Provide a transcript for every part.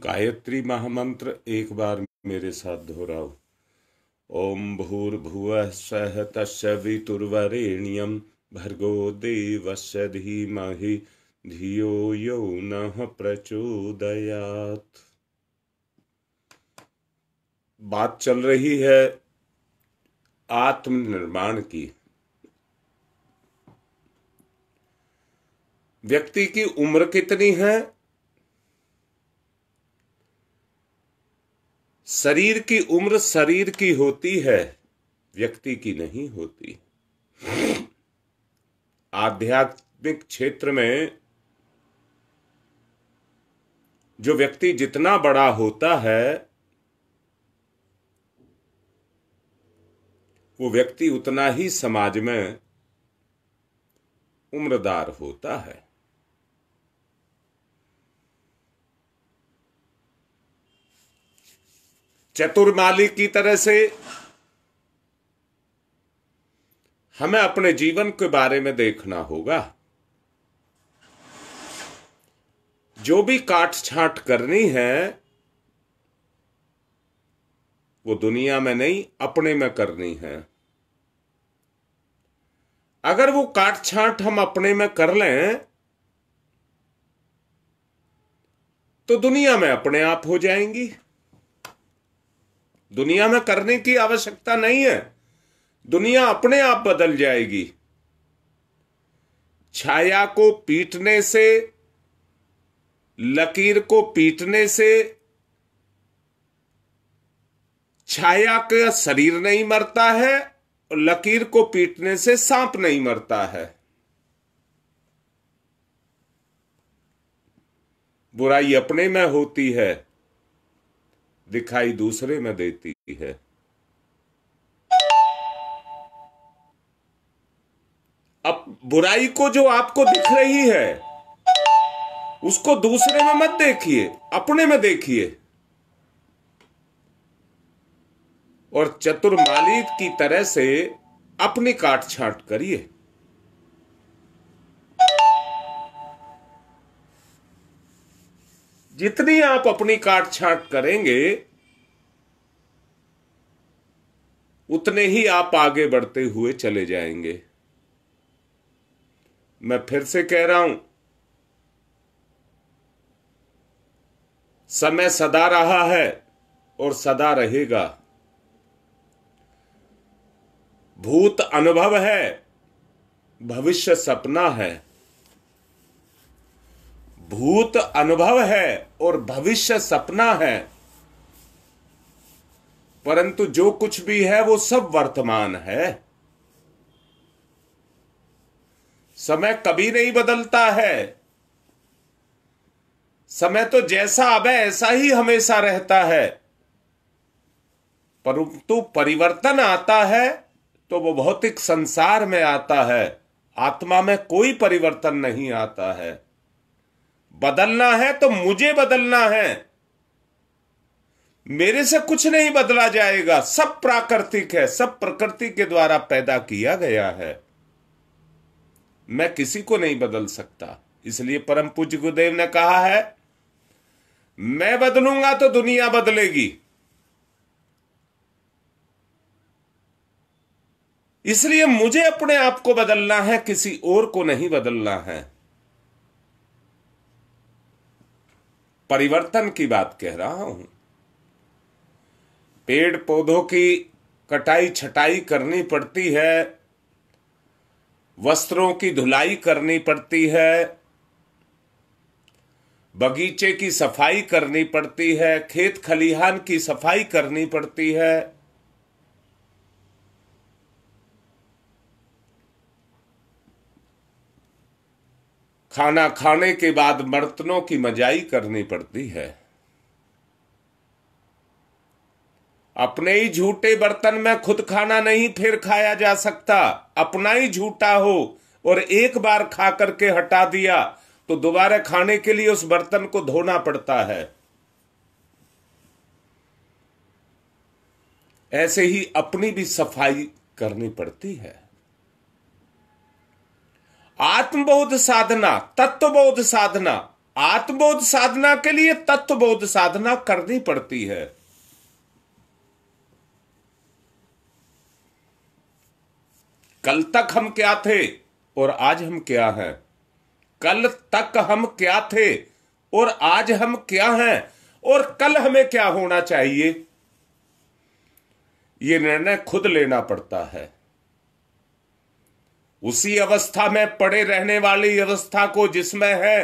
गायत्री महामंत्र एक बार मेरे साथ दोहराओ ओम भूर्भुव सह तस्वितुर्वरेण्यम भर्गो देवस्य धीमहि धियो यो न प्रचोदयात बात चल रही है आत्मनिर्माण की व्यक्ति की उम्र कितनी है शरीर की उम्र शरीर की होती है व्यक्ति की नहीं होती आध्यात्मिक क्षेत्र में जो व्यक्ति जितना बड़ा होता है वो व्यक्ति उतना ही समाज में उम्रदार होता है चतुर मालिक की तरह से हमें अपने जीवन के बारे में देखना होगा जो भी काट छांट करनी है वो दुनिया में नहीं अपने में करनी है अगर वो काट छांट हम अपने में कर लें तो दुनिया में अपने आप हो जाएंगी दुनिया में करने की आवश्यकता नहीं है दुनिया अपने आप बदल जाएगी छाया को पीटने से लकीर को पीटने से छाया का शरीर नहीं मरता है और लकीर को पीटने से सांप नहीं मरता है बुराई अपने में होती है दिखाई दूसरे में देती है अब बुराई को जो आपको दिख रही है उसको दूसरे में मत देखिए अपने में देखिए और चतुर मालिक की तरह से अपनी काट छाट करिए जितनी आप अपनी काट छाट करेंगे उतने ही आप आगे बढ़ते हुए चले जाएंगे मैं फिर से कह रहा हूं समय सदा रहा है और सदा रहेगा भूत अनुभव है भविष्य सपना है भूत अनुभव है और भविष्य सपना है परंतु जो कुछ भी है वो सब वर्तमान है समय कभी नहीं बदलता है समय तो जैसा अब है ऐसा ही हमेशा रहता है परंतु परिवर्तन आता है तो वो भौतिक संसार में आता है आत्मा में कोई परिवर्तन नहीं आता है बदलना है तो मुझे बदलना है मेरे से कुछ नहीं बदला जाएगा सब प्राकृतिक है सब प्रकृति के द्वारा पैदा किया गया है मैं किसी को नहीं बदल सकता इसलिए परम पूज्य गुरुदेव ने कहा है मैं बदलूंगा तो दुनिया बदलेगी इसलिए मुझे अपने आप को बदलना है किसी और को नहीं बदलना है परिवर्तन की बात कह रहा हूं पेड़ पौधों की कटाई छटाई करनी पड़ती है वस्त्रों की धुलाई करनी पड़ती है बगीचे की सफाई करनी पड़ती है खेत खलिहान की सफाई करनी पड़ती है खाना खाने के बाद बर्तनों की मजाई करनी पड़ती है अपने ही झूठे बर्तन में खुद खाना नहीं फिर खाया जा सकता अपना ही झूठा हो और एक बार खा करके हटा दिया तो दोबारा खाने के लिए उस बर्तन को धोना पड़ता है ऐसे ही अपनी भी सफाई करनी पड़ती है आत्मबोध साधना तत्वबोध साधना आत्मबोध साधना के लिए तत्वबोध साधना करनी पड़ती है कल तक हम क्या थे और आज हम क्या हैं कल तक हम क्या थे और आज हम क्या हैं और कल हमें क्या होना चाहिए यह निर्णय खुद लेना पड़ता है उसी अवस्था में पड़े रहने वाली अवस्था को जिसमें है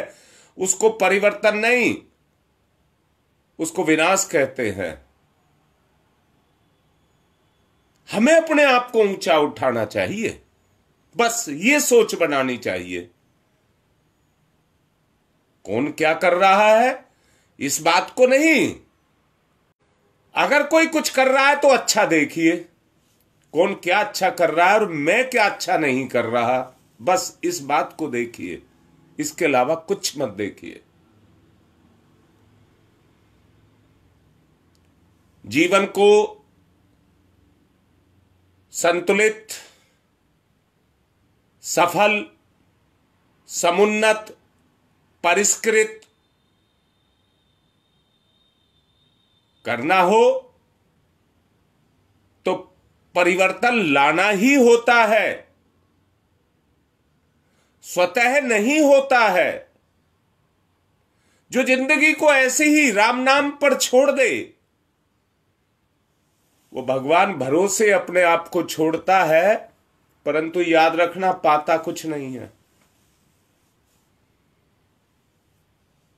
उसको परिवर्तन नहीं उसको विनाश कहते हैं हमें अपने आप को ऊंचा उठाना चाहिए बस ये सोच बनानी चाहिए कौन क्या कर रहा है इस बात को नहीं अगर कोई कुछ कर रहा है तो अच्छा देखिए कौन क्या अच्छा कर रहा है और मैं क्या अच्छा नहीं कर रहा बस इस बात को देखिए इसके अलावा कुछ मत देखिए जीवन को संतुलित सफल समुन्नत परिष्कृत करना हो तो परिवर्तन लाना ही होता है स्वतः नहीं होता है जो जिंदगी को ऐसे ही राम नाम पर छोड़ दे वो भगवान भरोसे अपने आप को छोड़ता है परंतु याद रखना पाता कुछ नहीं है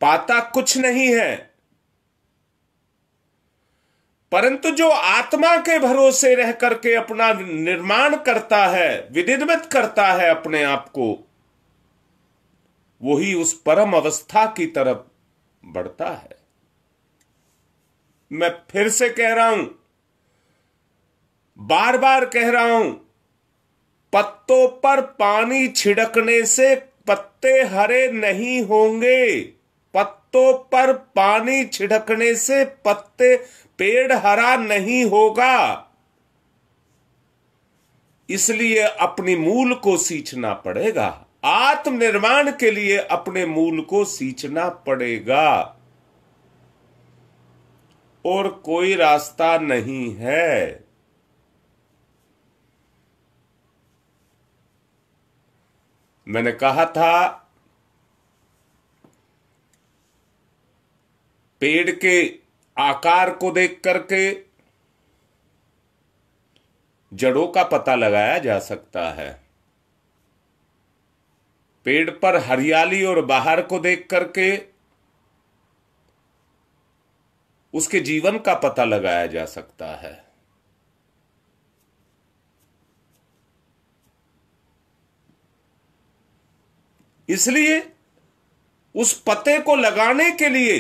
पाता कुछ नहीं है परंतु जो आत्मा के भरोसे रह करके अपना निर्माण करता है विनिर्मित करता है अपने आप को वही उस परम अवस्था की तरफ बढ़ता है मैं फिर से कह रहा हूं बार बार कह रहा हूं पत्तों पर पानी छिड़कने से पत्ते हरे नहीं होंगे पत्तों पर पानी छिड़कने से पत्ते पेड़ हरा नहीं होगा इसलिए अपनी मूल को सींचना पड़ेगा आत्मनिर्माण के लिए अपने मूल को सींचना पड़ेगा और कोई रास्ता नहीं है मैंने कहा था पेड़ के आकार को देख करके जड़ों का पता लगाया जा सकता है पेड़ पर हरियाली और बाहर को देख करके उसके जीवन का पता लगाया जा सकता है इसलिए उस पते को लगाने के लिए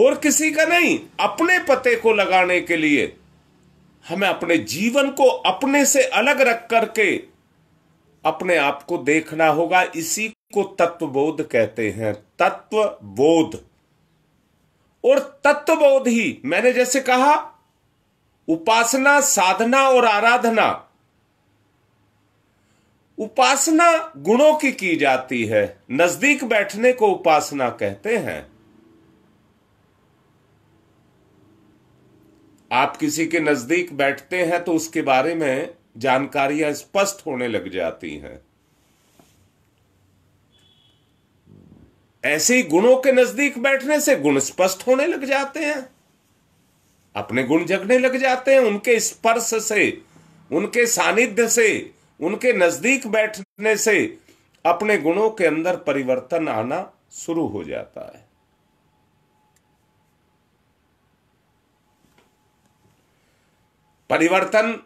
और किसी का नहीं अपने पते को लगाने के लिए हमें अपने जीवन को अपने से अलग रख करके अपने आप को देखना होगा इसी को तत्वबोध कहते हैं तत्व बोध और तत्वबोध ही मैंने जैसे कहा उपासना साधना और आराधना उपासना गुणों की की जाती है नजदीक बैठने को उपासना कहते हैं आप किसी के नजदीक बैठते हैं तो उसके बारे में जानकारियां स्पष्ट होने लग जाती हैं ऐसे ही गुणों के नजदीक बैठने से गुण स्पष्ट होने लग जाते हैं अपने गुण जगने लग जाते हैं उनके स्पर्श से उनके सानिध्य से उनके नजदीक बैठने से अपने गुणों के अंदर परिवर्तन आना शुरू हो जाता है परिवर्तन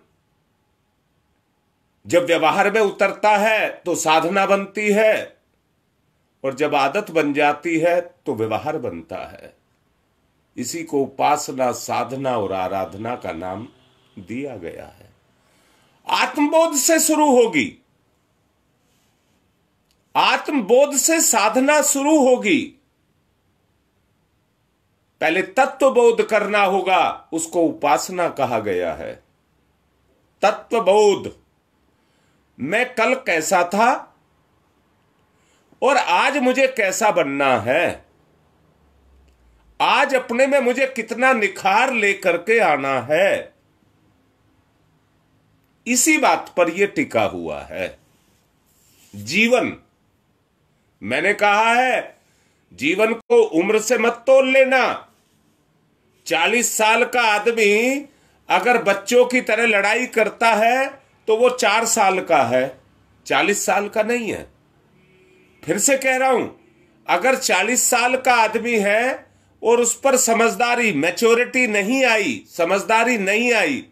जब व्यवहार में उतरता है तो साधना बनती है और जब आदत बन जाती है तो व्यवहार बनता है इसी को उपासना साधना और आराधना का नाम दिया गया है आत्मबोध से शुरू होगी आत्मबोध से साधना शुरू होगी पहले तत्व बोध करना होगा उसको उपासना कहा गया है तत्व बोध मैं कल कैसा था और आज मुझे कैसा बनना है आज अपने में मुझे कितना निखार लेकर के आना है इसी बात पर यह टिका हुआ है जीवन मैंने कहा है जीवन को उम्र से मत तोल लेना चालीस साल का आदमी अगर बच्चों की तरह लड़ाई करता है तो वो चार साल का है चालीस साल का नहीं है फिर से कह रहा हूं अगर चालीस साल का आदमी है और उस पर समझदारी मैच्योरिटी नहीं आई समझदारी नहीं आई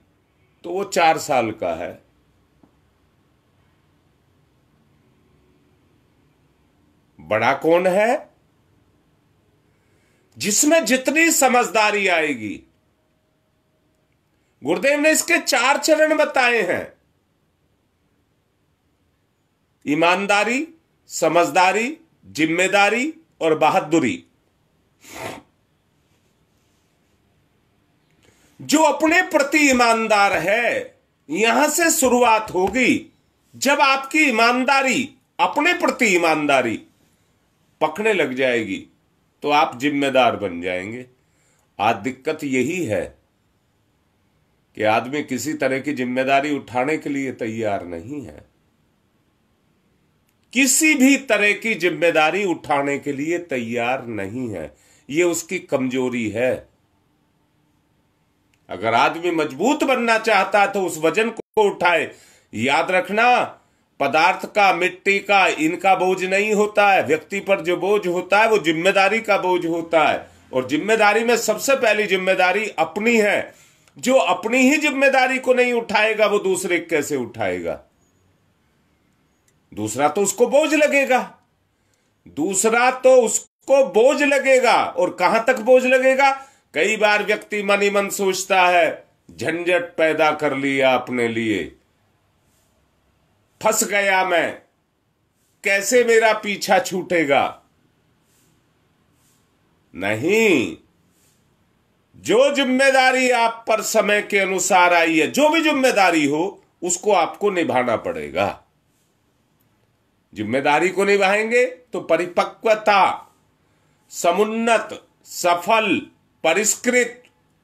तो वो चार साल का है बड़ा कौन है जिसमें जितनी समझदारी आएगी गुरुदेव ने इसके चार चरण बताए हैं ईमानदारी समझदारी जिम्मेदारी और बहादुरी जो अपने प्रति ईमानदार है यहां से शुरुआत होगी जब आपकी ईमानदारी अपने प्रति ईमानदारी पकड़ने लग जाएगी तो आप जिम्मेदार बन जाएंगे आज दिक्कत यही है कि आदमी किसी तरह की जिम्मेदारी उठाने के लिए तैयार नहीं है किसी भी तरह की जिम्मेदारी उठाने के लिए तैयार नहीं है ये उसकी कमजोरी है अगर आदमी मजबूत बनना चाहता है तो उस वजन को उठाए याद रखना पदार्थ का मिट्टी का इनका बोझ नहीं होता है व्यक्ति पर जो बोझ होता है वो जिम्मेदारी का बोझ होता है और जिम्मेदारी में सबसे पहली जिम्मेदारी अपनी है जो अपनी ही जिम्मेदारी को नहीं उठाएगा वो दूसरे कैसे उठाएगा दूसरा तो उसको बोझ लगेगा दूसरा तो उसको बोझ लगेगा और कहां तक बोझ लगेगा कई बार व्यक्ति मन ही मन सोचता है झंझट पैदा कर लिया अपने लिए फंस गया मैं कैसे मेरा पीछा छूटेगा नहीं जो जिम्मेदारी आप पर समय के अनुसार आई है जो भी जिम्मेदारी हो उसको आपको निभाना पड़ेगा जिम्मेदारी को निभाएंगे तो परिपक्वता समुन्नत सफल परिष्कृत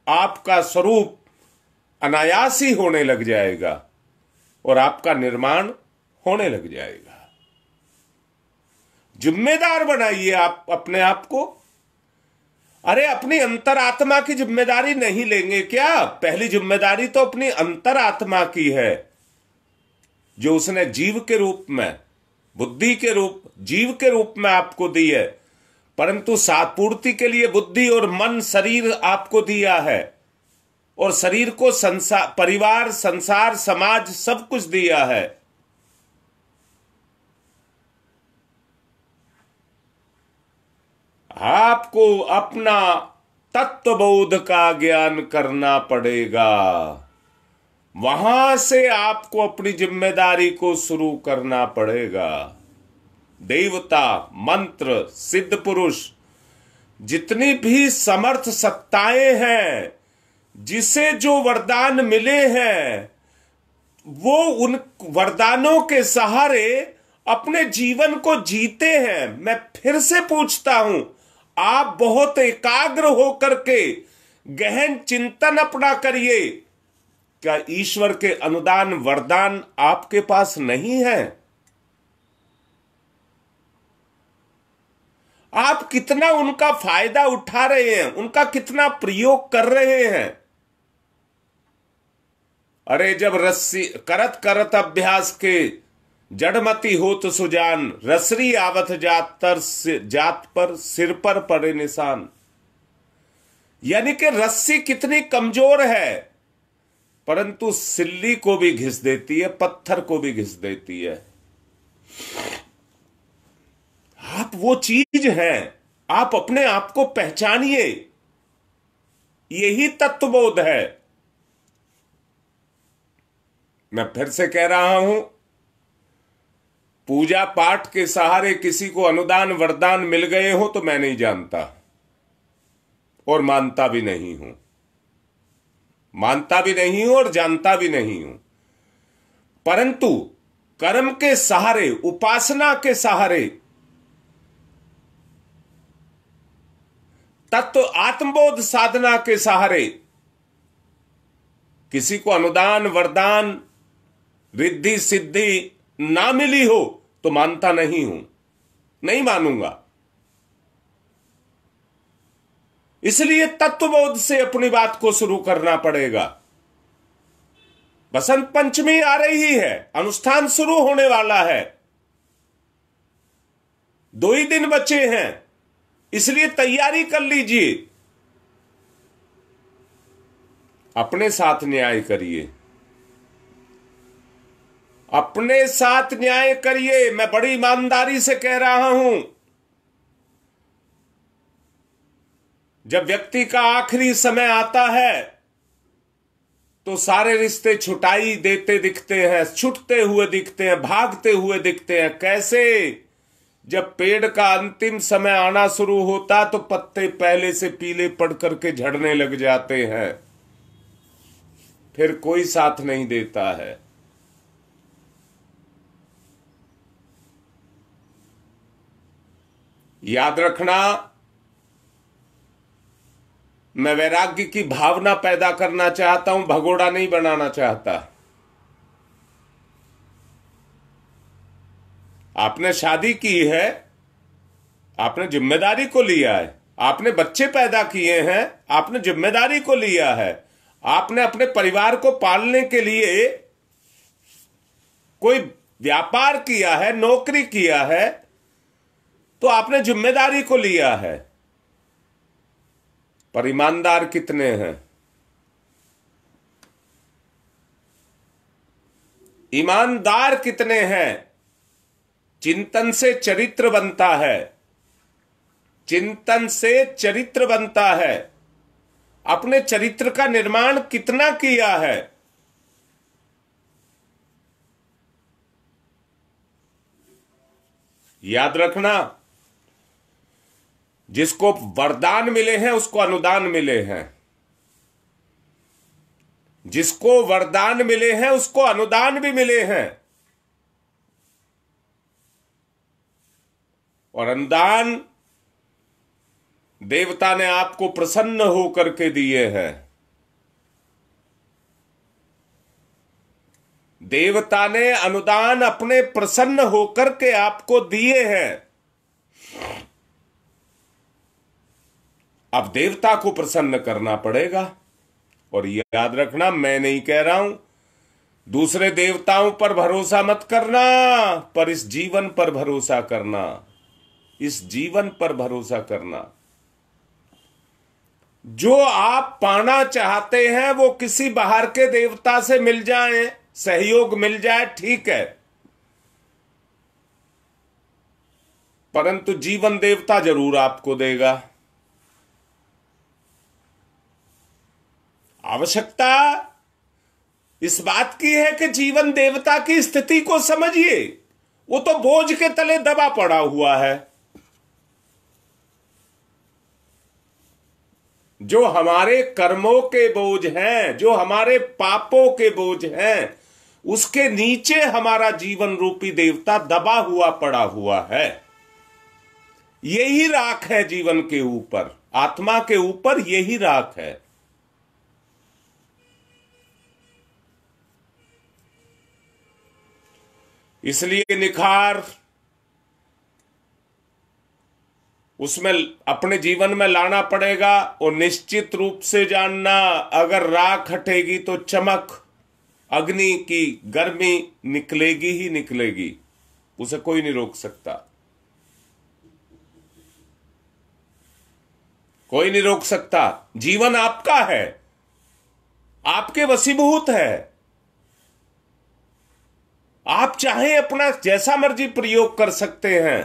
आपका स्वरूप अनायास ही होने लग जाएगा और आपका निर्माण होने लग जाएगा जिम्मेदार बनाइए आप अपने आप को अरे अपनी अंतरात्मा की जिम्मेदारी नहीं लेंगे क्या पहली जिम्मेदारी तो अपनी अंतरात्मा की है जो उसने जीव के रूप में बुद्धि के रूप जीव के रूप में आपको दी है परंतु सापूर्ति के लिए बुद्धि और मन शरीर आपको दिया है और शरीर को संसार परिवार संसार समाज सब कुछ दिया है आपको अपना तत्वबोध का ज्ञान करना पड़ेगा वहां से आपको अपनी जिम्मेदारी को शुरू करना पड़ेगा देवता मंत्र सिद्ध पुरुष जितनी भी समर्थ सत्ताएं हैं जिसे जो वरदान मिले हैं वो उन वरदानों के सहारे अपने जीवन को जीते हैं मैं फिर से पूछता हूं आप बहुत एकाग्र होकर के गहन चिंतन अपना करिए क्या ईश्वर के अनुदान वरदान आपके पास नहीं है आप कितना उनका फायदा उठा रहे हैं उनका कितना प्रयोग कर रहे हैं अरे जब रस्सी करत करत अभ्यास के जड़मती हो तो सुजान रसरी आवत जात तर जात पर सिर पर पड़े निशान यानी कि रस्सी कितनी कमजोर है परंतु सिल्ली को भी घिस देती है पत्थर को भी घिस देती है आप वो चीज हैं आप अपने आप को पहचानिए यही तत्वबोध है मैं फिर से कह रहा हूं पूजा पाठ के सहारे किसी को अनुदान वरदान मिल गए हो तो मैं नहीं जानता और मानता भी नहीं हूं मानता भी नहीं हूं और जानता भी नहीं हूं परंतु कर्म के सहारे उपासना के सहारे तत्व आत्मबोध साधना के सहारे किसी को अनुदान वरदान रिद्धि सिद्धि ना मिली हो तो मानता नहीं हूं नहीं मानूंगा इसलिए तत्वबोध से अपनी बात को शुरू करना पड़ेगा बसंत पंचमी आ रही है अनुष्ठान शुरू होने वाला है दो ही दिन बचे हैं इसलिए तैयारी कर लीजिए अपने साथ न्याय करिए अपने साथ न्याय करिए मैं बड़ी ईमानदारी से कह रहा हूं जब व्यक्ति का आखिरी समय आता है तो सारे रिश्ते छुटाई देते दिखते हैं छुटते हुए दिखते हैं भागते हुए दिखते हैं कैसे जब पेड़ का अंतिम समय आना शुरू होता तो पत्ते पहले से पीले पड़ करके झड़ने लग जाते हैं फिर कोई साथ नहीं देता है याद रखना मैं वैराग्य की भावना पैदा करना चाहता हूं भगोड़ा नहीं बनाना चाहता आपने शादी की है आपने जिम्मेदारी को लिया है आपने बच्चे पैदा किए हैं आपने जिम्मेदारी को लिया है आपने अपने परिवार को पालने के लिए कोई व्यापार किया है नौकरी किया है तो आपने जिम्मेदारी को लिया है पर ईमानदार कितने हैं ईमानदार कितने हैं चिंतन से चरित्र बनता है चिंतन से चरित्र बनता है अपने चरित्र का निर्माण कितना किया है याद रखना जिसको वरदान मिले हैं उसको अनुदान मिले हैं जिसको वरदान मिले हैं उसको अनुदान भी मिले हैं और अनुदान देवता ने आपको प्रसन्न होकर के दिए हैं देवता ने अनुदान अपने प्रसन्न होकर के आपको दिए हैं अब देवता को प्रसन्न करना पड़ेगा और यह याद रखना मैं नहीं कह रहा हूं दूसरे देवताओं पर भरोसा मत करना पर इस जीवन पर भरोसा करना इस जीवन पर भरोसा करना जो आप पाना चाहते हैं वो किसी बाहर के देवता से मिल जाए सहयोग मिल जाए ठीक है परंतु जीवन देवता जरूर आपको देगा आवश्यकता इस बात की है कि जीवन देवता की स्थिति को समझिए वो तो बोझ के तले दबा पड़ा हुआ है जो हमारे कर्मों के बोझ हैं जो हमारे पापों के बोझ हैं उसके नीचे हमारा जीवन रूपी देवता दबा हुआ पड़ा हुआ है यही राख है जीवन के ऊपर आत्मा के ऊपर यही राख है इसलिए निखार उसमें अपने जीवन में लाना पड़ेगा और निश्चित रूप से जानना अगर राख हटेगी तो चमक अग्नि की गर्मी निकलेगी ही निकलेगी उसे कोई नहीं रोक सकता कोई नहीं रोक सकता जीवन आपका है आपके वसीभूत है आप चाहे अपना जैसा मर्जी प्रयोग कर सकते हैं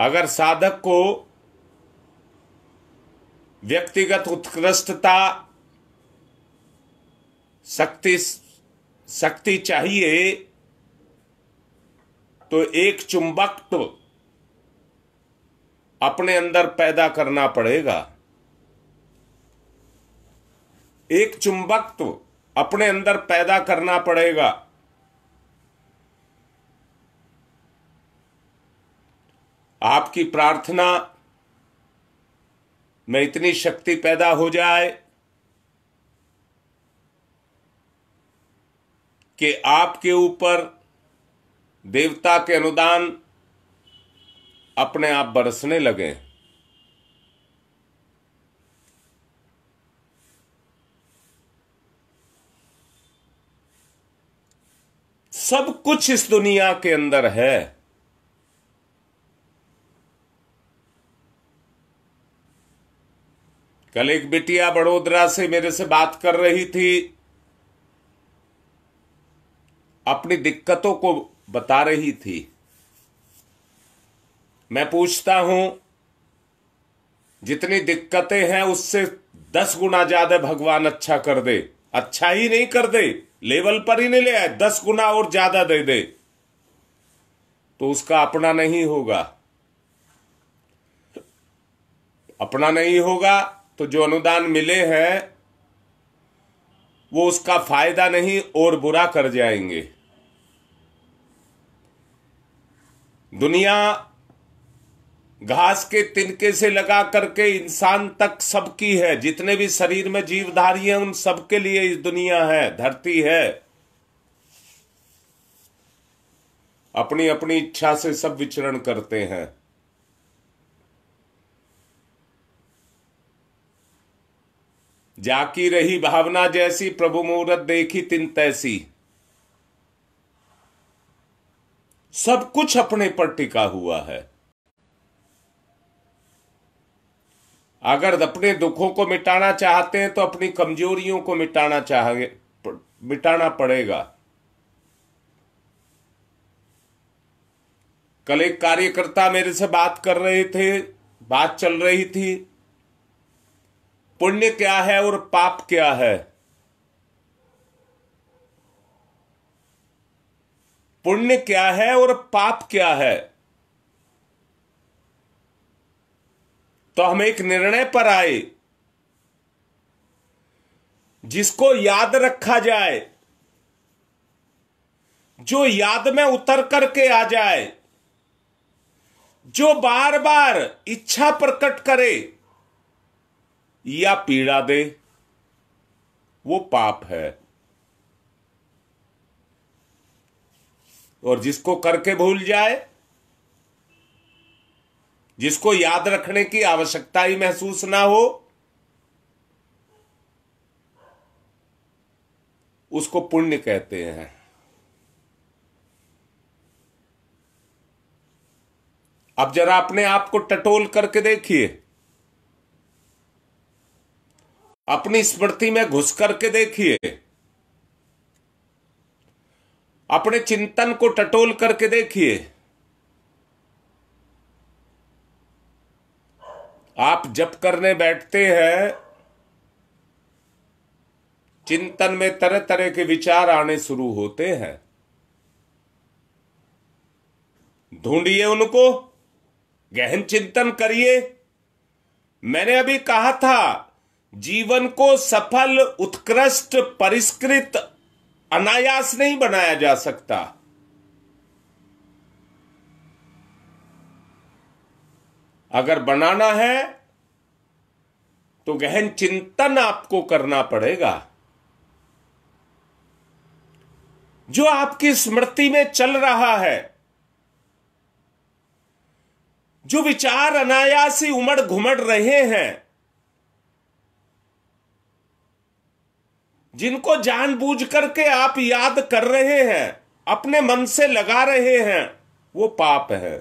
अगर साधक को व्यक्तिगत उत्कृष्टता शक्ति शक्ति चाहिए तो एक तो अपने अंदर पैदा करना पड़ेगा एक चुंबकत्व अपने अंदर पैदा करना पड़ेगा आपकी प्रार्थना में इतनी शक्ति पैदा हो जाए कि आपके ऊपर देवता के अनुदान अपने आप बरसने लगे सब कुछ इस दुनिया के अंदर है कल एक बेटिया बड़ोदरा से मेरे से बात कर रही थी अपनी दिक्कतों को बता रही थी मैं पूछता हूं जितनी दिक्कतें हैं उससे दस गुना ज्यादा भगवान अच्छा कर दे अच्छा ही नहीं कर दे लेवल पर ही नहीं ले आए दस गुना और ज्यादा दे दे तो उसका अपना नहीं होगा अपना नहीं होगा तो जो अनुदान मिले हैं वो उसका फायदा नहीं और बुरा कर जाएंगे दुनिया घास के तिनके से लगा करके इंसान तक सबकी है जितने भी शरीर में जीवधारी हैं उन सबके लिए इस दुनिया है धरती है अपनी अपनी इच्छा से सब विचरण करते हैं जाकी रही भावना जैसी प्रभु मुहूर्त देखी तिन तैसी सब कुछ अपने पर टिका हुआ है अगर अपने दुखों को मिटाना चाहते हैं तो अपनी कमजोरियों को मिटाना चाह मिटाना पड़ेगा कल एक कार्यकर्ता मेरे से बात कर रहे थे बात चल रही थी पुण्य क्या है और पाप क्या है पुण्य क्या है और पाप क्या है तो हम एक निर्णय पर आए जिसको याद रखा जाए जो याद में उतर करके आ जाए जो बार बार इच्छा प्रकट करे या पीड़ा दे वो पाप है और जिसको करके भूल जाए जिसको याद रखने की आवश्यकता ही महसूस ना हो उसको पुण्य कहते हैं अब जरा अपने आप को टटोल करके देखिए अपनी स्मृति में घुस करके देखिए अपने चिंतन को टटोल करके देखिए आप जप करने बैठते हैं चिंतन में तरह तरह के विचार आने शुरू होते हैं ढूंढिए उनको गहन चिंतन करिए मैंने अभी कहा था जीवन को सफल उत्कृष्ट परिष्कृत अनायास नहीं बनाया जा सकता अगर बनाना है तो गहन चिंतन आपको करना पड़ेगा जो आपकी स्मृति में चल रहा है जो विचार अनायास ही उमड़ घुमड़ रहे हैं जिनको जानबूझ करके आप याद कर रहे हैं अपने मन से लगा रहे हैं वो पाप है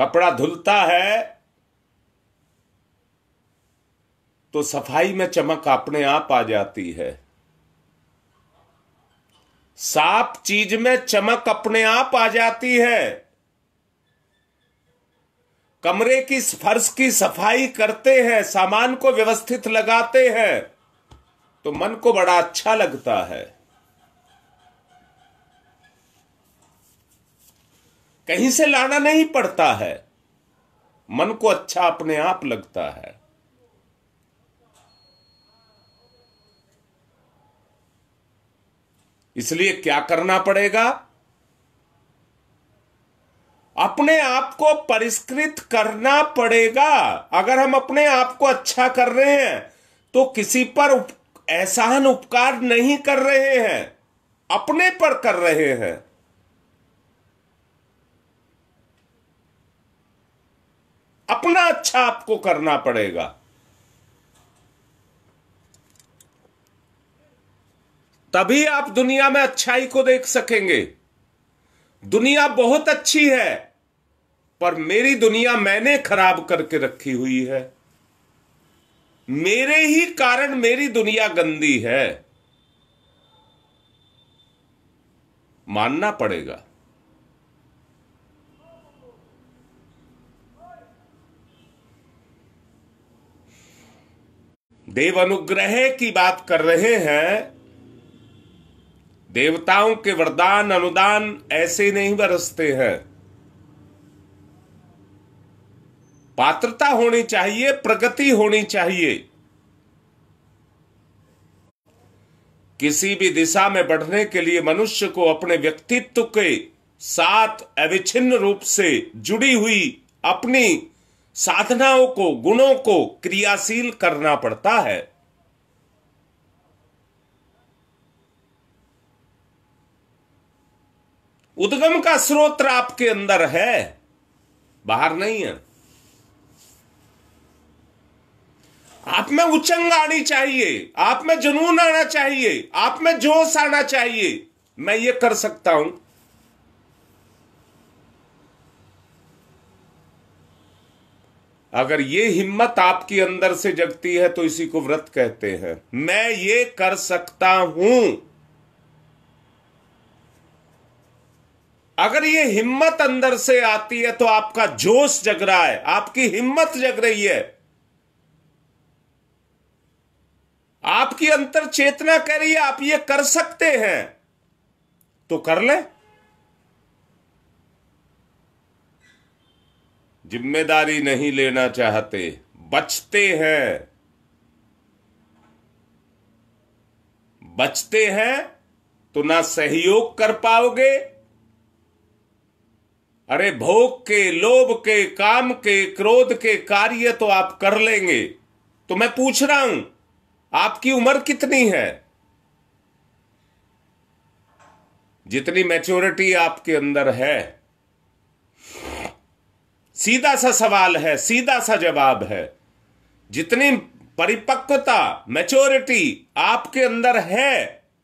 कपड़ा धुलता है तो सफाई में चमक अपने आप आ जाती है साफ चीज में चमक अपने आप आ जाती है कमरे की फर्श की सफाई करते हैं सामान को व्यवस्थित लगाते हैं तो मन को बड़ा अच्छा लगता है कहीं से लाना नहीं पड़ता है मन को अच्छा अपने आप लगता है इसलिए क्या करना पड़ेगा अपने आप को परिष्कृत करना पड़ेगा अगर हम अपने आप को अच्छा कर रहे हैं तो किसी पर उप, एहसान उपकार नहीं कर रहे हैं अपने पर कर रहे हैं अपना अच्छा आपको करना पड़ेगा तभी आप दुनिया में अच्छाई को देख सकेंगे दुनिया बहुत अच्छी है पर मेरी दुनिया मैंने खराब करके रखी हुई है मेरे ही कारण मेरी दुनिया गंदी है मानना पड़ेगा देव अनुग्रह की बात कर रहे हैं देवताओं के वरदान अनुदान ऐसे नहीं बरसते हैं पात्रता होनी चाहिए प्रगति होनी चाहिए किसी भी दिशा में बढ़ने के लिए मनुष्य को अपने व्यक्तित्व के साथ अविच्छिन्न रूप से जुड़ी हुई अपनी साधनाओं को गुणों को क्रियाशील करना पड़ता है उद्गम का स्रोत आपके अंदर है बाहर नहीं है आप में उचंग आनी चाहिए आप में जुनून आना चाहिए आप में जोश आना चाहिए मैं ये कर सकता हूं अगर ये हिम्मत आपके अंदर से जगती है तो इसी को व्रत कहते हैं मैं ये कर सकता हूं अगर ये हिम्मत अंदर से आती है तो आपका जोश जग रहा है आपकी हिम्मत जग रही है आपकी अंतर चेतना कह रही है आप ये कर सकते हैं तो कर लें जिम्मेदारी नहीं लेना चाहते बचते हैं बचते हैं तो ना सहयोग कर पाओगे अरे भोग के लोभ के काम के क्रोध के कार्य तो आप कर लेंगे तो मैं पूछ रहा हूं आपकी उम्र कितनी है जितनी मैच्योरिटी आपके अंदर है सीधा सा सवाल है सीधा सा जवाब है जितनी परिपक्वता मैच्योरिटी आपके अंदर है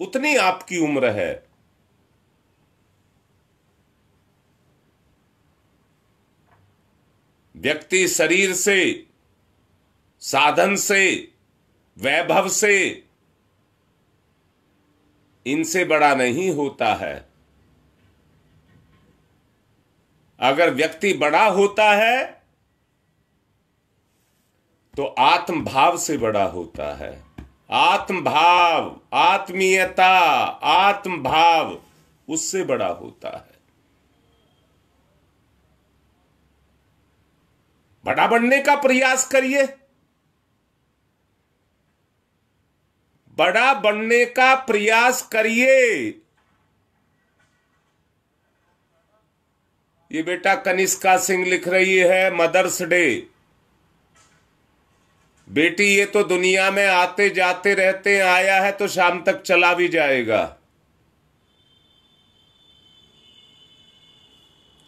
उतनी आपकी उम्र है व्यक्ति शरीर से साधन से वैभव से इनसे बड़ा नहीं होता है अगर व्यक्ति बड़ा होता है तो आत्मभाव से बड़ा होता है आत्मभाव आत्मीयता आत्मभाव उससे बड़ा होता है बड़ा बनने का प्रयास करिए बड़ा बनने का प्रयास करिए ये बेटा कनिष्का सिंह लिख रही है मदर्स डे बेटी ये तो दुनिया में आते जाते रहते आया है तो शाम तक चला भी जाएगा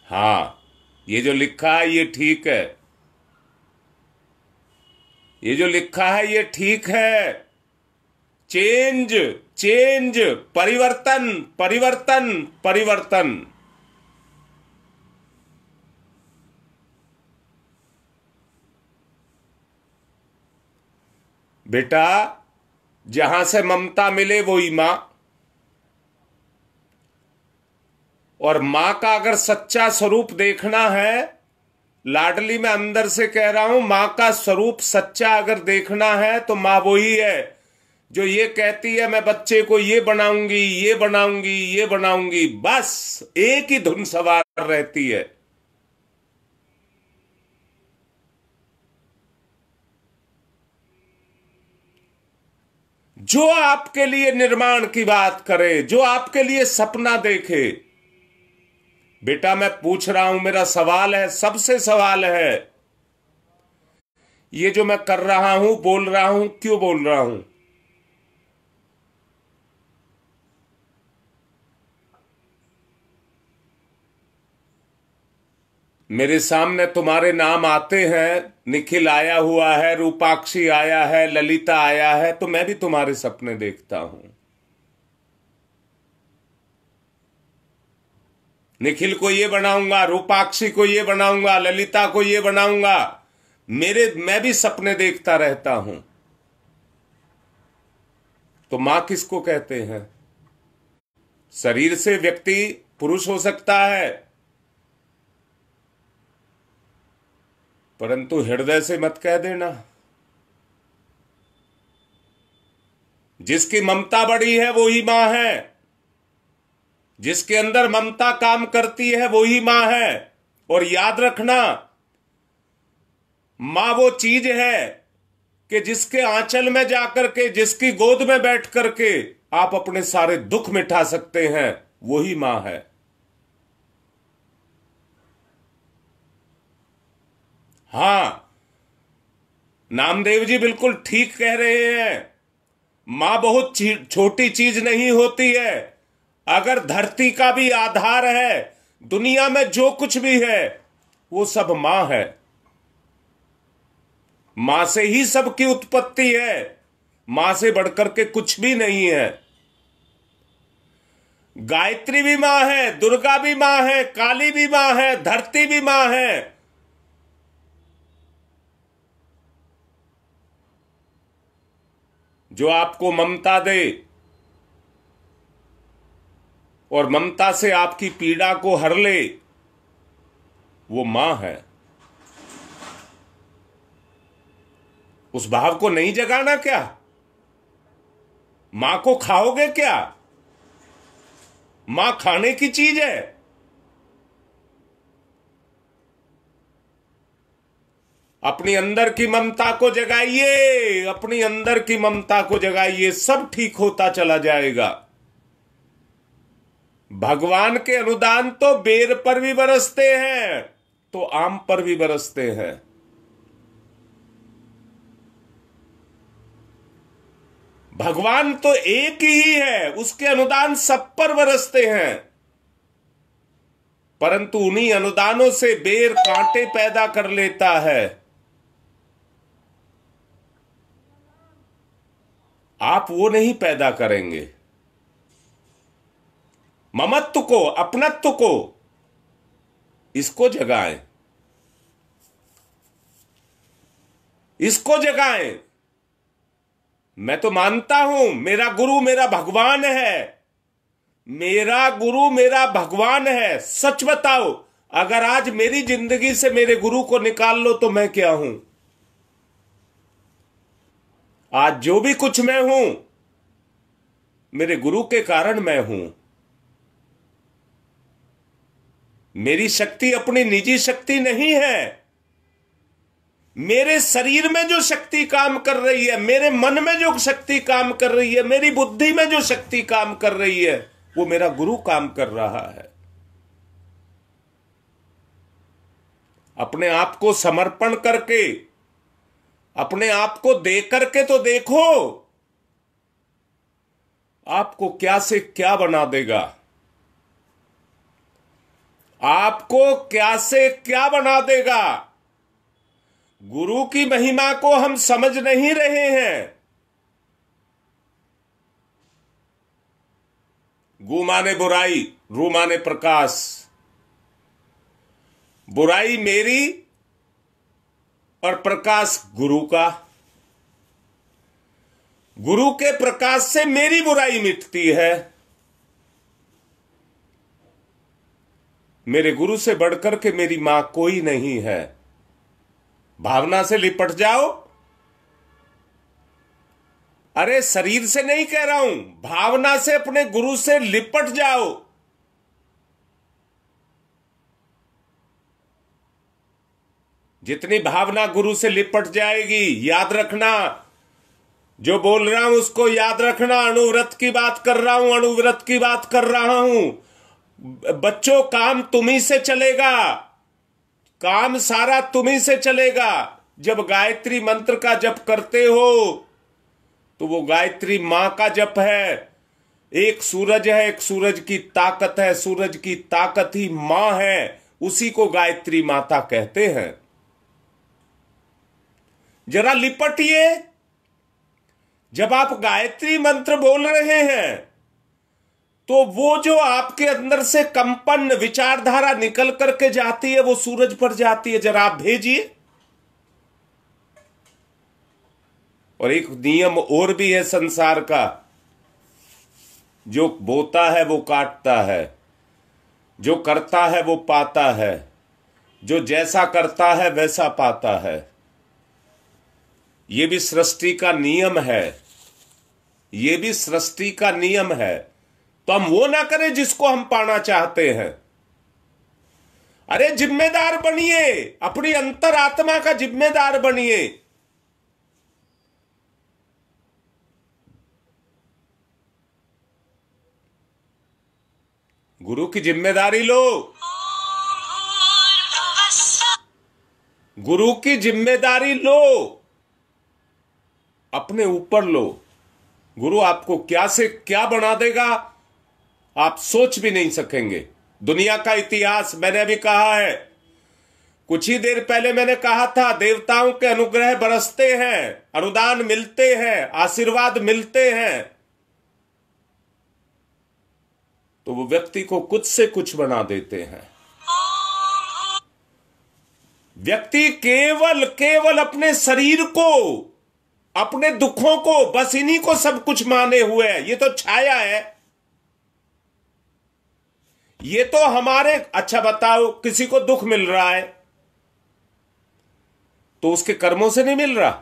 हाँ ये जो लिखा है ये ठीक है ये जो लिखा है ये ठीक है चेंज चेंज परिवर्तन परिवर्तन परिवर्तन बेटा जहां से ममता मिले वो ही मां और मां का अगर सच्चा स्वरूप देखना है लाडली मैं अंदर से कह रहा हूं मां का स्वरूप सच्चा अगर देखना है तो मां वो ही है जो ये कहती है मैं बच्चे को ये बनाऊंगी ये बनाऊंगी ये बनाऊंगी बस एक ही धुन सवार रहती है जो आपके लिए निर्माण की बात करे जो आपके लिए सपना देखे बेटा मैं पूछ रहा हूं मेरा सवाल है सबसे सवाल है ये जो मैं कर रहा हूं बोल रहा हूं क्यों बोल रहा हूं मेरे सामने तुम्हारे नाम आते हैं निखिल आया हुआ है रूपाक्षी आया है ललिता आया है तो मैं भी तुम्हारे सपने देखता हूं निखिल को ये बनाऊंगा रूपाक्षी को ये बनाऊंगा ललिता को ये बनाऊंगा मेरे मैं भी सपने देखता रहता हूं तो मां किसको कहते हैं शरीर से व्यक्ति पुरुष हो सकता है परंतु हृदय से मत कह देना जिसकी ममता बड़ी है वो ही मां है जिसके अंदर ममता काम करती है वो ही मां है और याद रखना मां वो चीज है कि जिसके आंचल में जाकर के जिसकी गोद में बैठ करके आप अपने सारे दुख मिटा सकते हैं वही मां है हां नामदेव जी बिल्कुल ठीक कह रहे हैं मां बहुत छोटी चीज नहीं होती है अगर धरती का भी आधार है दुनिया में जो कुछ भी है वो सब मां है मां से ही सब की उत्पत्ति है मां से बढ़कर के कुछ भी नहीं है गायत्री भी मां है दुर्गा भी मां है काली भी मां है धरती भी मां है जो आपको ममता दे और ममता से आपकी पीड़ा को हर ले वो मां है उस भाव को नहीं जगाना क्या मां को खाओगे क्या मां खाने की चीज है अपनी अंदर की ममता को जगाइए अपनी अंदर की ममता को जगाइए सब ठीक होता चला जाएगा भगवान के अनुदान तो बेर पर भी बरसते हैं तो आम पर भी बरसते हैं भगवान तो एक ही है उसके अनुदान सब पर बरसते हैं परंतु उन्हीं अनुदानों से बेर कांटे पैदा कर लेता है आप वो नहीं पैदा करेंगे ममत्व को अपनत्व को इसको जगाएं इसको जगाएं मैं तो मानता हूं मेरा गुरु मेरा भगवान है मेरा गुरु मेरा भगवान है सच बताओ अगर आज मेरी जिंदगी से मेरे गुरु को निकाल लो तो मैं क्या हूं आज जो भी कुछ मैं हूं मेरे गुरु के कारण मैं हूं मेरी शक्ति अपनी निजी शक्ति नहीं है मेरे शरीर में जो शक्ति काम कर रही है मेरे मन में जो शक्ति काम कर रही है मेरी बुद्धि में जो शक्ति काम कर रही है वो मेरा गुरु काम कर रहा है अपने आप को समर्पण करके अपने आप को देख करके तो देखो आपको क्या से क्या बना देगा आपको क्या से क्या बना देगा गुरु की महिमा को हम समझ नहीं रहे हैं गु माने बुराई रू माने प्रकाश बुराई मेरी और प्रकाश गुरु का गुरु के प्रकाश से मेरी बुराई मिटती है मेरे गुरु से बढ़कर के मेरी मां कोई नहीं है भावना से लिपट जाओ अरे शरीर से नहीं कह रहा हूं भावना से अपने गुरु से लिपट जाओ जितनी भावना गुरु से लिपट जाएगी याद रखना जो बोल रहा हूं उसको याद रखना अणुव्रत की बात कर रहा हूं अणुव्रत की बात कर रहा हूं बच्चों काम तुम्ही से चलेगा काम सारा तुम्ही से चलेगा जब गायत्री मंत्र का जप करते हो तो वो गायत्री मां का जप है एक सूरज है एक सूरज की ताकत है सूरज की ताकत ही मां है उसी को गायत्री माता कहते हैं जरा लिपटिए जब आप गायत्री मंत्र बोल रहे हैं तो वो जो आपके अंदर से कंपन विचारधारा निकल करके जाती है वो सूरज पर जाती है जरा आप भेजिए और एक नियम और भी है संसार का जो बोता है वो काटता है जो करता है वो पाता है जो जैसा करता है वैसा पाता है ये भी सृष्टि का नियम है ये भी सृष्टि का नियम है तो हम वो ना करें जिसको हम पाना चाहते हैं अरे जिम्मेदार बनिए अपनी अंतरात्मा का जिम्मेदार बनिए गुरु की जिम्मेदारी लो गुरु की जिम्मेदारी लो अपने ऊपर लो गुरु आपको क्या से क्या बना देगा आप सोच भी नहीं सकेंगे दुनिया का इतिहास मैंने अभी कहा है कुछ ही देर पहले मैंने कहा था देवताओं के अनुग्रह बरसते हैं अनुदान मिलते हैं आशीर्वाद मिलते हैं तो वो व्यक्ति को कुछ से कुछ बना देते हैं व्यक्ति केवल केवल अपने शरीर को अपने दुखों को बस इन्हीं को सब कुछ माने हुए है ये तो छाया है ये तो हमारे अच्छा बताओ किसी को दुख मिल रहा है तो उसके कर्मों से नहीं मिल रहा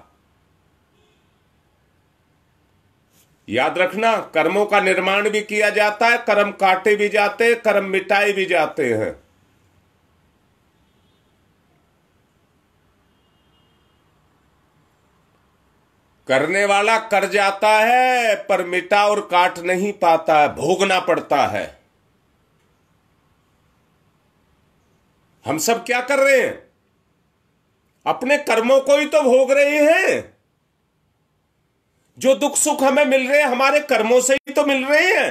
याद रखना कर्मों का निर्माण भी किया जाता है कर्म काटे भी जाते हैं कर्म मिटाए भी जाते हैं करने वाला कर जाता है पर मिटा और काट नहीं पाता है भोगना पड़ता है हम सब क्या कर रहे हैं अपने कर्मों को ही तो भोग रहे हैं जो दुख सुख हमें मिल रहे हैं हमारे कर्मों से ही तो मिल रहे हैं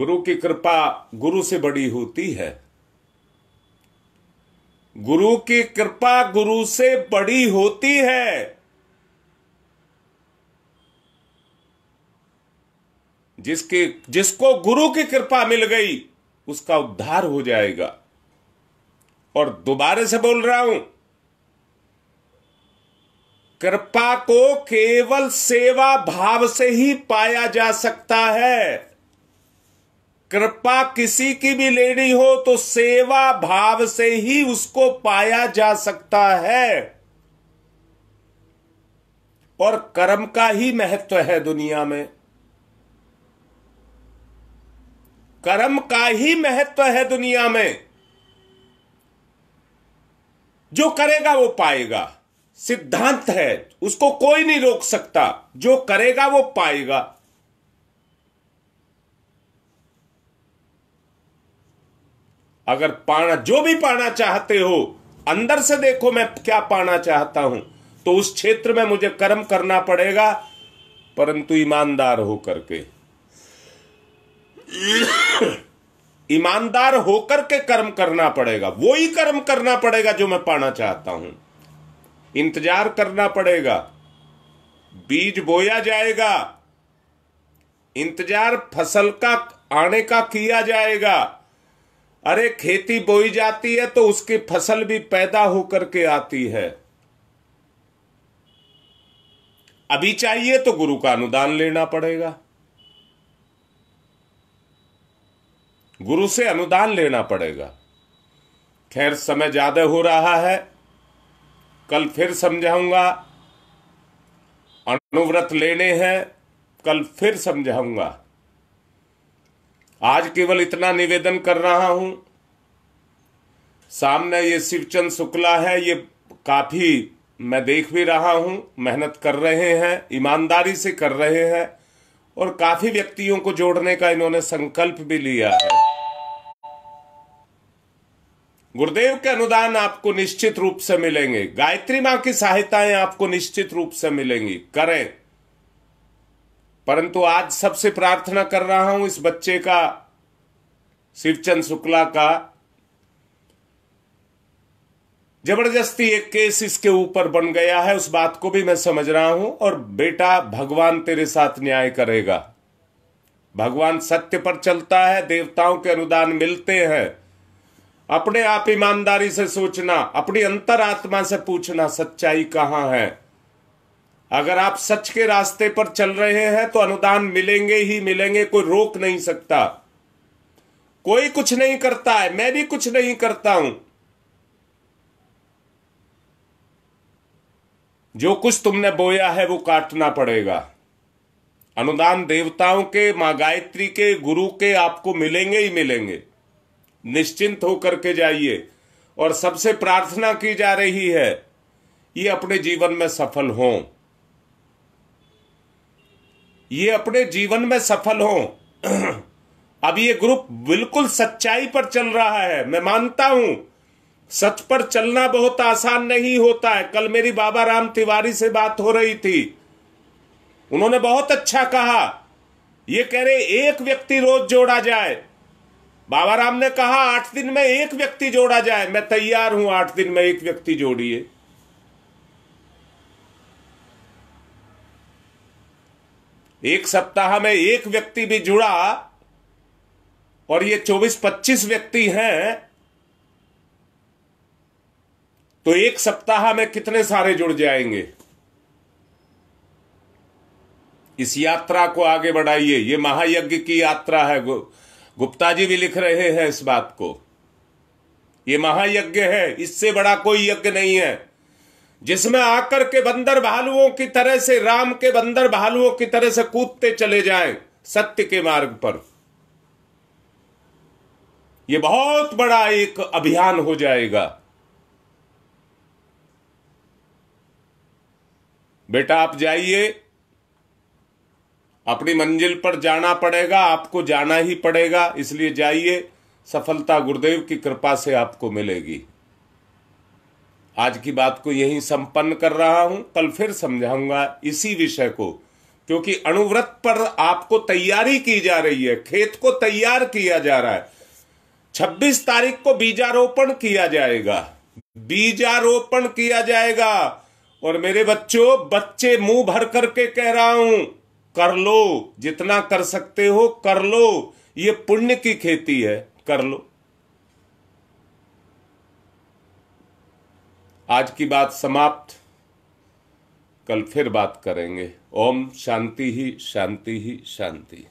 गुरु की कृपा गुरु से बड़ी होती है गुरु की कृपा गुरु से बड़ी होती है जिसके जिसको गुरु की कृपा मिल गई उसका उद्धार हो जाएगा और दोबारे से बोल रहा हूं कृपा को केवल सेवा भाव से ही पाया जा सकता है कृपा किसी की भी लेनी हो तो सेवा भाव से ही उसको पाया जा सकता है और कर्म का ही महत्व है दुनिया में कर्म का ही महत्व है दुनिया में जो करेगा वो पाएगा सिद्धांत है उसको कोई नहीं रोक सकता जो करेगा वो पाएगा अगर पाना जो भी पाना चाहते हो अंदर से देखो मैं क्या पाना चाहता हूं तो उस क्षेत्र में मुझे कर्म करना पड़ेगा परंतु ईमानदार होकर के ईमानदार होकर के कर्म करना पड़ेगा वो ही कर्म करना पड़ेगा जो मैं पाना चाहता हूं इंतजार करना पड़ेगा बीज बोया जाएगा इंतजार फसल का आने का किया जाएगा अरे खेती बोई जाती है तो उसकी फसल भी पैदा होकर के आती है अभी चाहिए तो गुरु का अनुदान लेना पड़ेगा गुरु से अनुदान लेना पड़ेगा खैर समय ज्यादा हो रहा है कल फिर समझाऊंगा अनुव्रत लेने हैं कल फिर समझाऊंगा आज केवल इतना निवेदन कर रहा हूं सामने ये शिवचंद शुक्ला है ये काफी मैं देख भी रहा हूं मेहनत कर रहे हैं ईमानदारी से कर रहे हैं और काफी व्यक्तियों को जोड़ने का इन्होंने संकल्प भी लिया है गुरुदेव के अनुदान आपको निश्चित रूप से मिलेंगे गायत्री मां की सहायताएं आपको निश्चित रूप से मिलेंगी करें परंतु आज सबसे प्रार्थना कर रहा हूं इस बच्चे का शिवचंद शुक्ला का जबरदस्ती एक केस इसके ऊपर बन गया है उस बात को भी मैं समझ रहा हूं और बेटा भगवान तेरे साथ न्याय करेगा भगवान सत्य पर चलता है देवताओं के अनुदान मिलते हैं अपने आप ईमानदारी से सोचना अपनी अंतरात्मा से पूछना सच्चाई कहां है अगर आप सच के रास्ते पर चल रहे हैं तो अनुदान मिलेंगे ही मिलेंगे कोई रोक नहीं सकता कोई कुछ नहीं करता है मैं भी कुछ नहीं करता हूं जो कुछ तुमने बोया है वो काटना पड़ेगा अनुदान देवताओं के माँ गायत्री के गुरु के आपको मिलेंगे ही मिलेंगे निश्चिंत होकर के जाइए और सबसे प्रार्थना की जा रही है ये अपने जीवन में सफल हों ये अपने जीवन में सफल हों अब ये ग्रुप बिल्कुल सच्चाई पर चल रहा है मैं मानता हूं सच पर चलना बहुत आसान नहीं होता है कल मेरी बाबा राम तिवारी से बात हो रही थी उन्होंने बहुत अच्छा कहा ये कह रहे एक व्यक्ति रोज जोड़ा जाए बाबा राम ने कहा आठ दिन में एक व्यक्ति जोड़ा जाए मैं तैयार हूं आठ दिन में एक व्यक्ति जोड़िए एक सप्ताह में एक व्यक्ति भी जुड़ा और ये 24-25 व्यक्ति हैं तो एक सप्ताह में कितने सारे जुड़ जाएंगे इस यात्रा को आगे बढ़ाइए ये महायज्ञ की यात्रा है गुप्ता जी भी लिख रहे हैं इस बात को ये महायज्ञ है इससे बड़ा कोई यज्ञ नहीं है जिसमें आकर के बंदर भालुओं की तरह से राम के बंदर भालुओं की तरह से कूदते चले जाएं सत्य के मार्ग पर यह बहुत बड़ा एक अभियान हो जाएगा बेटा आप जाइए अपनी मंजिल पर जाना पड़ेगा आपको जाना ही पड़ेगा इसलिए जाइए सफलता गुरुदेव की कृपा से आपको मिलेगी आज की बात को यहीं संपन्न कर रहा हूं कल फिर समझाऊंगा इसी विषय को क्योंकि अणुव्रत पर आपको तैयारी की जा रही है खेत को तैयार किया जा रहा है 26 तारीख को बीजारोपण किया जाएगा बीजारोपण किया जाएगा और मेरे बच्चों बच्चे मुंह भर करके कह रहा हूं कर लो जितना कर सकते हो कर लो ये पुण्य की खेती है कर लो आज की बात समाप्त कल फिर बात करेंगे ओम शांति ही शांति ही शांति